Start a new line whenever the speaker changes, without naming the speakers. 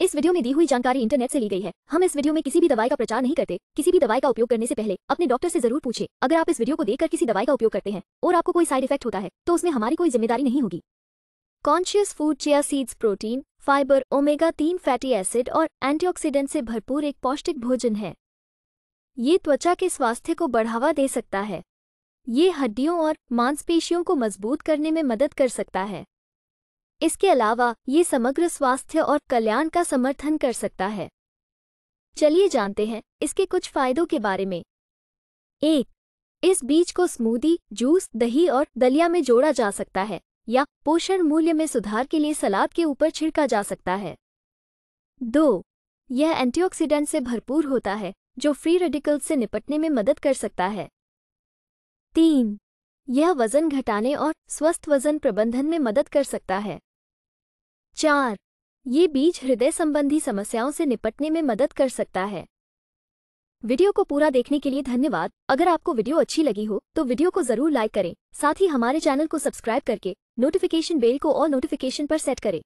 इस वीडियो में दी हुई जानकारी इंटरनेट से ली गई है हम इस वीडियो में किसी भी दवाई का प्रचार नहीं करते किसी भी दवाई का उपयोग करने से पहले अपने डॉक्टर से जरूर पूछे अगर आप इस वीडियो को देखकर किसी दवाई का उपयोग करते हैं और आपको कोई साइड इफेक्ट होता है तो उसमें हमारी कोई जिम्मेदारी नहीं होगी conscious food chia seeds protein fibre omega तीन फैटी एसिड और एंटीऑक्सीडेंट से भरपूर एक पौष्टिक भोजन है ये त्वचा के स्वास्थ्य को बढ़ावा दे सकता है ये हड्डियों और मांसपेशियों को मजबूत करने में मदद कर सकता है इसके अलावा ये समग्र स्वास्थ्य और कल्याण का समर्थन कर सकता है चलिए जानते हैं इसके कुछ फायदों के बारे में एक इस बीज को स्मूदी जूस दही और दलिया में जोड़ा जा सकता है या पोषण मूल्य में सुधार के लिए सलाद के ऊपर छिड़का जा सकता है दो यह एंटीऑक्सीडेंट से भरपूर होता है जो फ्री रेडिकल्स से निपटने में मदद कर सकता है तीन यह वजन घटाने और स्वस्थ वजन प्रबंधन में मदद कर सकता है चार ये बीज हृदय संबंधी समस्याओं से निपटने में मदद कर सकता है वीडियो को पूरा देखने के लिए धन्यवाद अगर आपको वीडियो अच्छी लगी हो तो वीडियो को जरूर लाइक करें साथ ही हमारे चैनल को सब्सक्राइब करके नोटिफिकेशन बेल को और नोटिफिकेशन पर सेट करें